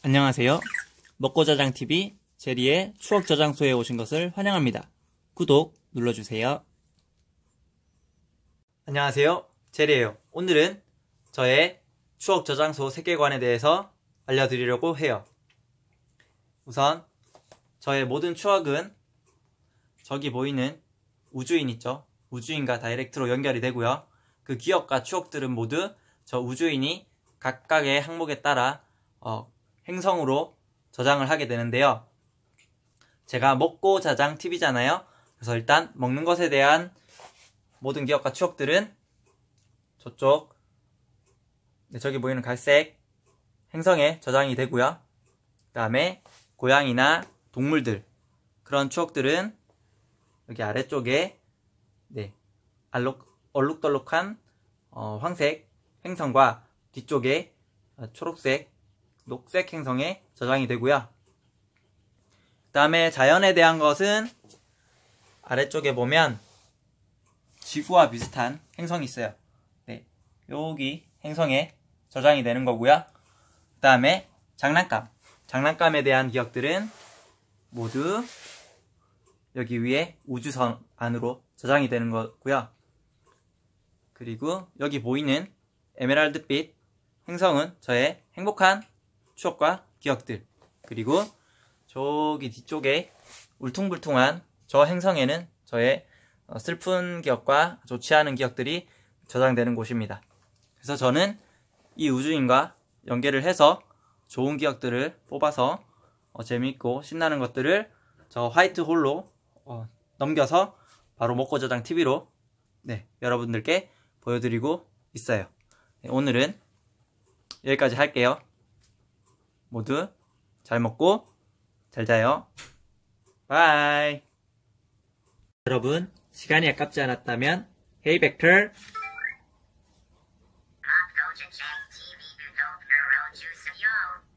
안녕하세요. 먹고저장 t v 제리의 추억저장소에 오신 것을 환영합니다. 구독 눌러주세요. 안녕하세요. 제리예요. 오늘은 저의 추억저장소 세계관에 대해서 알려드리려고 해요. 우선 저의 모든 추억은 저기 보이는 우주인 있죠? 우주인과 다이렉트로 연결이 되고요. 그 기억과 추억들은 모두 저 우주인이 각각의 항목에 따라 어, 행성으로 저장을 하게 되는데요. 제가 먹고 자장 TV잖아요. 그래서 일단 먹는 것에 대한 모든 기억과 추억들은 저쪽 네, 저기 보이는 갈색 행성에 저장이 되고요. 그 다음에 고양이나 동물들 그런 추억들은 여기 아래쪽에 네, 알록, 얼룩덜룩한 어, 황색 행성과 뒤쪽에 어, 초록색 녹색 행성에 저장이 되고요. 그 다음에 자연에 대한 것은 아래쪽에 보면 지구와 비슷한 행성이 있어요. 네, 여기 행성에 저장이 되는 거고요. 그 다음에 장난감. 장난감에 대한 기억들은 모두 여기 위에 우주선 안으로 저장이 되는 거고요. 그리고 여기 보이는 에메랄드빛 행성은 저의 행복한 추억과 기억들 그리고 저기 뒤쪽에 울퉁불퉁한 저 행성에는 저의 어, 슬픈 기억과 좋지 않은 기억들이 저장되는 곳입니다. 그래서 저는 이 우주인과 연계를 해서 좋은 기억들을 뽑아서 어, 재밌고 신나는 것들을 저 화이트 홀로 어, 넘겨서 바로 먹고 저장 TV로 네, 여러분들께 보여드리고 있어요. 네, 오늘은 여기까지 할게요. 모두 잘 먹고 잘 자요. 바이. 여러분, 시간이 아깝지 않았다면 헤이 벡터 TV 구독 눌러주세